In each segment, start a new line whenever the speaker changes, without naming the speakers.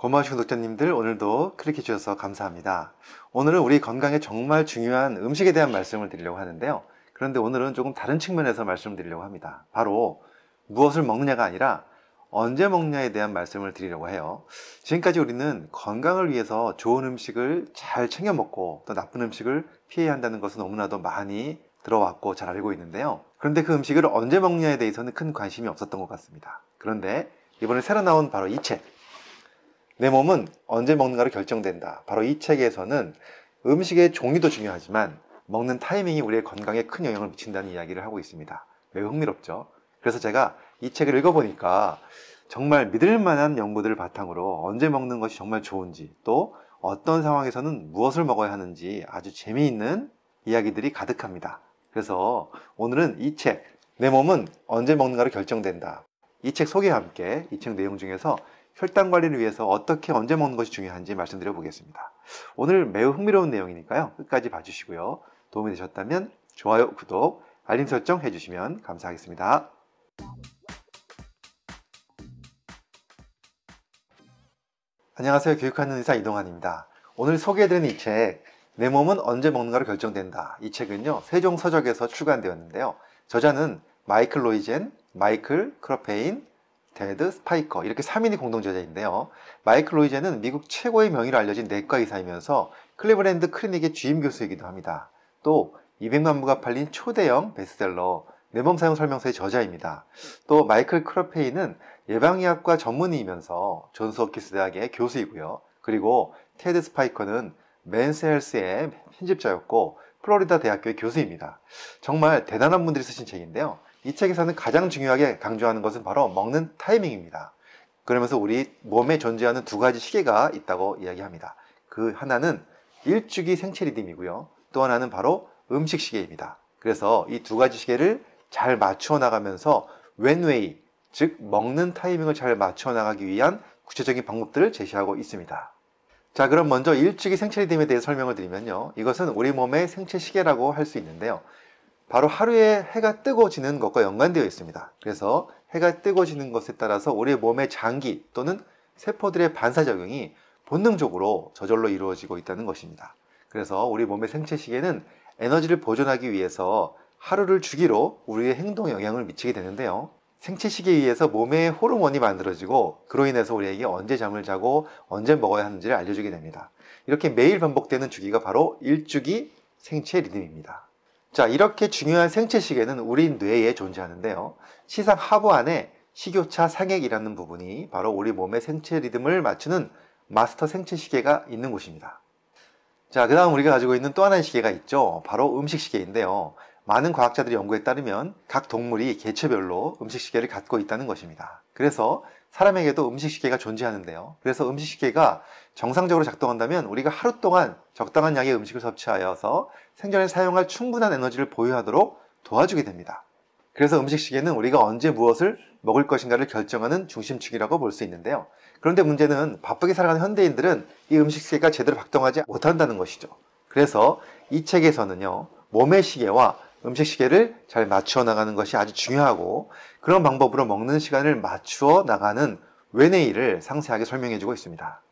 고마우신 독자님들 오늘도 클릭해 주셔서 감사합니다. 오늘은 우리 건강에 정말 중요한 음식에 대한 말씀을 드리려고 하는데요. 그런데 오늘은 조금 다른 측면에서 말씀드리려고 합니다. 바로 무엇을 먹느냐가 아니라 언제 먹냐에 느 대한 말씀을 드리려고 해요. 지금까지 우리는 건강을 위해서 좋은 음식을 잘 챙겨 먹고 또 나쁜 음식을 피해야 한다는 것은 너무나도 많이 들어왔고 잘 알고 있는데요. 그런데 그 음식을 언제 먹냐에 느 대해서는 큰 관심이 없었던 것 같습니다. 그런데 이번에 새로 나온 바로 이 책, 내 몸은 언제 먹는가로 결정된다. 바로 이 책에서는 음식의 종류도 중요하지만 먹는 타이밍이 우리의 건강에 큰 영향을 미친다는 이야기를 하고 있습니다. 매우 흥미롭죠. 그래서 제가 이 책을 읽어보니까 정말 믿을 만한 연구들을 바탕으로 언제 먹는 것이 정말 좋은지 또 어떤 상황에서는 무엇을 먹어야 하는지 아주 재미있는 이야기들이 가득합니다. 그래서 오늘은 이 책, 내 몸은 언제 먹는가로 결정된다. 이 책 소개와 함께 이 책 내용 중에서 혈당 관리를 위해서 어떻게 언제 먹는 것이 중요한지 말씀드려 보겠습니다. 오늘 매우 흥미로운 내용이니까요. 끝까지 봐주시고요. 도움이 되셨다면 좋아요, 구독, 알림 설정 해주시면 감사하겠습니다. 안녕하세요. 교육하는 의사 이동환입니다. 오늘 소개해드린이 책, 내 몸은 언제 먹는가로 결정된다. 이 책은요, 세종서적에서 출간되었는데요. 저자는 마이클 로이젠, 마이클 크로페인, 데드, 스파이커 이렇게 3인이 공동 저자인데요. 마이클 로이제는 미국 최고의 명의로 알려진 내과 의사이면서 클리브랜드 클리닉의 주임 교수이기도 합니다. 또 200만 부가 팔린 초대형 베스트셀러 내 몸 사용 설명서의 저자입니다. 또 마이클 크로페이는 예방의학과 전문의이면서 존스 호키스 대학의 교수이고요. 그리고 테드 스파이커는 맨스 헬스의 편집자였고 플로리다 대학교의 교수입니다. 정말 대단한 분들이 쓰신 책인데요. 이 책에서는 가장 중요하게 강조하는 것은 바로 먹는 타이밍입니다. 그러면서 우리 몸에 존재하는 두 가지 시계가 있다고 이야기합니다. 그 하나는 일주기 생체 리듬이고요. 또 하나는 바로 음식 시계입니다. 그래서 이 두 가지 시계를 잘 맞추어 나가면서 웬웨이, 즉 먹는 타이밍을 잘 맞추어 나가기 위한 구체적인 방법들을 제시하고 있습니다. 자, 그럼 먼저 일주기 생체 리듬에 대해 설명을 드리면요. 이것은 우리 몸의 생체 시계라고 할 수 있는데요. 바로 하루에 해가 뜨고 지는 것과 연관되어 있습니다. 그래서 해가 뜨고 지는 것에 따라서 우리의 몸의 장기 또는 세포들의 반사작용이 본능적으로 저절로 이루어지고 있다는 것입니다. 그래서 우리 몸의 생체 시계는 에너지를 보존하기 위해서 하루를 주기로 우리의 행동에 영향을 미치게 되는데요. 생체 시계에 의해서 몸에 호르몬이 만들어지고 그로 인해서 우리에게 언제 잠을 자고 언제 먹어야 하는지를 알려주게 됩니다. 이렇게 매일 반복되는 주기가 바로 일주기 생체 리듬입니다. 자, 이렇게 중요한 생체 시계는 우리 뇌에 존재하는데요. 시상 하부 안에 식교차 상액이라는 부분이 바로 우리 몸의 생체 리듬을 맞추는 마스터 생체 시계가 있는 곳입니다. 자, 그 다음 우리가 가지고 있는 또 하나의 시계가 있죠. 바로 음식 시계인데요. 많은 과학자들의 연구에 따르면 각 동물이 개체별로 음식 시계를 갖고 있다는 것입니다. 그래서 사람에게도 음식 시계가 존재하는데요. 그래서 음식 시계가 정상적으로 작동한다면 우리가 하루 동안 적당한 양의 음식을 섭취하여서 생존에 사용할 충분한 에너지를 보유하도록 도와주게 됩니다. 그래서 음식 시계는 우리가 언제 무엇을 먹을 것인가를 결정하는 중심축이라고 볼 수 있는데요. 그런데 문제는 바쁘게 살아가는 현대인들은 이 음식 시계가 제대로 작동하지 못한다는 것이죠. 그래서 이 책에서는요, 몸의 시계와 음식 시계를 잘 맞추어 나가는 것이 아주 중요하고 그런 방법으로 먹는 시간을 맞추어 나가는 외내일을 상세하게 설명해 주고 있습니다.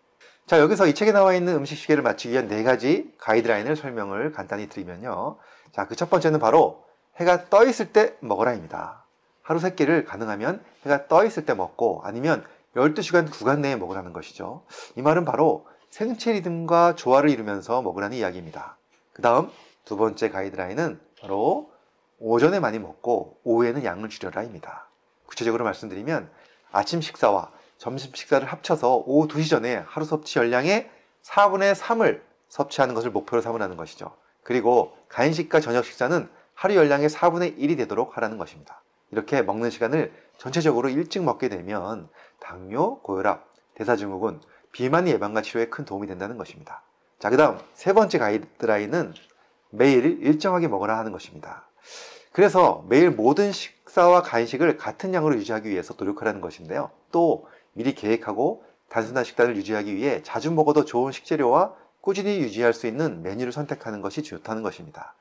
자, 여기서 이 책에 나와 있는 음식 시계를 맞추기 위한 네 가지 가이드라인을 설명을 간단히 드리면요. 자, 그 첫 번째는 바로 해가 떠 있을 때 먹어라입니다. 하루 세 끼를 가능하면 해가 떠 있을 때 먹고 아니면 12시간 구간 내에 먹으라는 것이죠. 이 말은 바로 생체 리듬과 조화를 이루면서 먹으라는 이야기입니다. 그 다음 두 번째 가이드라인은 바로 오전에 많이 먹고 오후에는 양을 줄여라입니다. 구체적으로 말씀드리면 아침 식사와 점심 식사를 합쳐서 오후 2시 전에 하루 섭취 열량의 4분의 3을 섭취하는 것을 목표로 삼으라는 것이죠. 그리고 간식과 저녁 식사는 하루 열량의 4분의 1이 되도록 하라는 것입니다. 이렇게 먹는 시간을 전체적으로 일찍 먹게 되면 당뇨, 고혈압, 대사증후군, 비만 예방과 치료에 큰 도움이 된다는 것입니다. 자, 그 다음 세 번째 가이드라인은 매일 일정하게 먹으라 하는 것입니다. 그래서 매일 모든 식사와 간식을 같은 양으로 유지하기 위해서 노력하라는 것인데요. 또 미리 계획하고 단순한 식단을 유지하기 위해 자주 먹어도 좋은 식재료와 꾸준히 유지할 수 있는 메뉴를 선택하는 것이 좋다는 것입니다.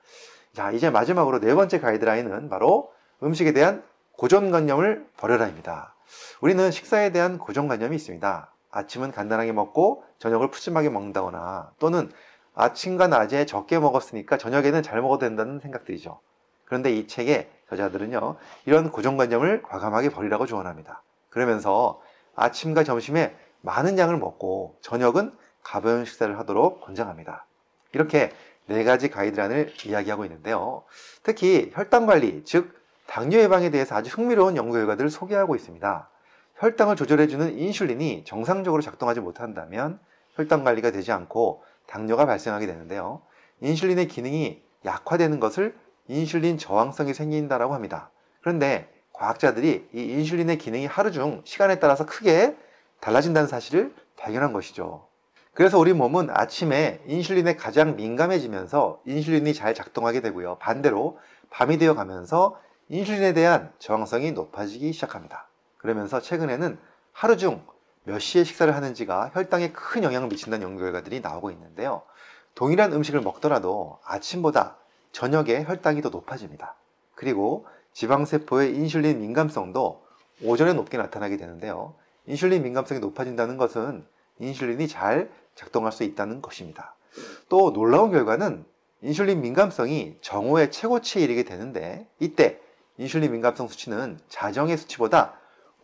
자, 이제 마지막으로 네 번째 가이드라인은 바로 음식에 대한 고정관념을 버려라입니다. 우리는 식사에 대한 고정관념이 있습니다. 아침은 간단하게 먹고 저녁을 푸짐하게 먹는다거나 또는 아침과 낮에 적게 먹었으니까 저녁에는 잘 먹어도 된다는 생각들이죠. 그런데 이 책의 저자들은요, 이런 고정관념을 과감하게 버리라고 조언합니다. 그러면서 아침과 점심에 많은 양을 먹고 저녁은 가벼운 식사를 하도록 권장합니다. 이렇게 네 가지 가이드라인을 이야기하고 있는데요. 특히 혈당 관리, 즉 당뇨 예방에 대해서 아주 흥미로운 연구 결과들을 소개하고 있습니다. 혈당을 조절해주는 인슐린이 정상적으로 작동하지 못한다면 혈당 관리가 되지 않고 당뇨가 발생하게 되는데요. 인슐린의 기능이 약화되는 것을 인슐린 저항성이 생긴다라고 합니다. 그런데 과학자들이 이 인슐린의 기능이 하루 중 시간에 따라서 크게 달라진다는 사실을 발견한 것이죠. 그래서 우리 몸은 아침에 인슐린에 가장 민감해지면서 인슐린이 잘 작동하게 되고요. 반대로 밤이 되어 가면서 인슐린에 대한 저항성이 높아지기 시작합니다. 그러면서 최근에는 하루 중몇 시에 식사를 하는지가 혈당에 큰 영향을 미친다는 연구 결과들이 나오고 있는데요. 동일한 음식을 먹더라도 아침보다 저녁에 혈당이 더 높아집니다. 그리고 지방세포의 인슐린 민감성도 오전에 높게 나타나게 되는데요. 인슐린 민감성이 높아진다는 것은 인슐린이 잘 작동할 수 있다는 것입니다. 또 놀라운 결과는 인슐린 민감성이 정오의 최고치에 이르게 되는데 이때 인슐린 민감성 수치는 자정의 수치보다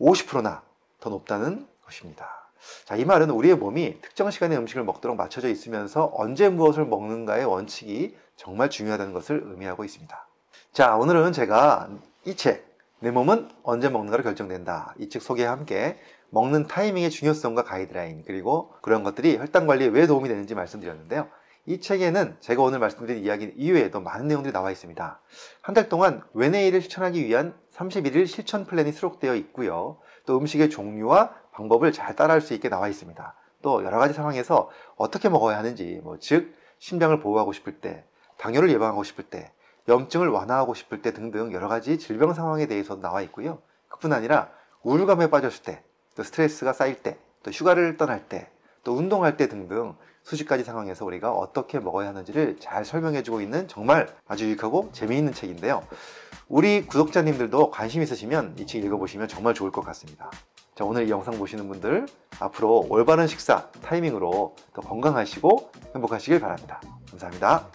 50%나 더 높다는 것입니다. 자, 이 말은 우리의 몸이 특정 시간에 음식을 먹도록 맞춰져 있으면서 언제 무엇을 먹는가의 원칙이 정말 중요하다는 것을 의미하고 있습니다. 자, 오늘은 제가 이 책, 내 몸은 언제 먹는가를 결정된다. 이 책 소개와 함께 먹는 타이밍의 중요성과 가이드라인, 그리고 그런 것들이 혈당 관리에 왜 도움이 되는지 말씀드렸는데요. 이 책에는 제가 오늘 말씀드린 이야기 이외에도 많은 내용들이 나와 있습니다. 한 달 동안 외내일을 실천하기 위한 31일 실천 플랜이 수록되어 있고요. 또 음식의 종류와 방법을 잘 따라할 수 있게 나와 있습니다. 또 여러 가지 상황에서 어떻게 먹어야 하는지, 뭐즉 심장을 보호하고 싶을 때, 당뇨를 예방하고 싶을 때, 염증을 완화하고 싶을 때 등등 여러 가지 질병 상황에 대해서 나와 있고요. 그뿐 아니라 우울감에 빠졌을 때, 또 스트레스가 쌓일 때, 또 휴가를 떠날 때, 또 운동할 때 등등 수십 가지 상황에서 우리가 어떻게 먹어야 하는지를 잘 설명해주고 있는 정말 아주 유익하고 재미있는 책인데요. 우리 구독자님들도 관심 있으시면 이 책 읽어보시면 정말 좋을 것 같습니다. 자, 오늘 이 영상 보시는 분들 앞으로 올바른 식사 타이밍으로 더 건강하시고 행복하시길 바랍니다. 감사합니다.